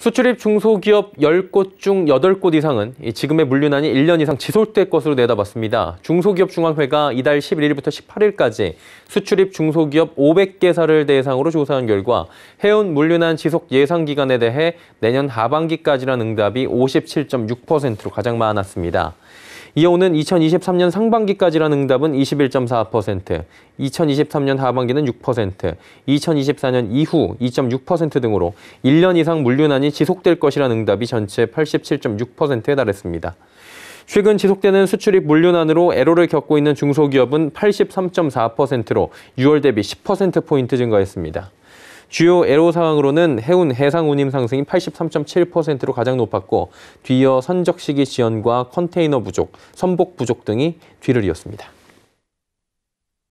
수출입 중소기업 10곳 중 8곳 이상은 지금의 물류난이 1년 이상 지속될 것으로 내다봤습니다. 중소기업중앙회가 이달 11일부터 18일까지 수출입 중소기업 500개사를 대상으로 조사한 결과 해운 물류난 지속 예상 기간에 대해 내년 하반기까지란 응답이 57.6%로 가장 많았습니다. 이어오는 2023년 상반기까지라는 응답은 21.4%, 2023년 하반기는 6%, 2024년 이후 2.6% 등으로 1년 이상 물류난이 지속될 것이라는 응답이 전체 87.6%에 달했습니다. 최근 지속되는 수출입 물류난으로 애로를 겪고 있는 중소기업은 83.4%로 6월 대비 10%포인트 증가했습니다. 주요 애로 사항으로는 해운 해상 운임 상승이 83.7%로 가장 높았고 뒤이어 선적 시기 지연과 컨테이너 부족, 선복 부족 등이 뒤를 이었습니다.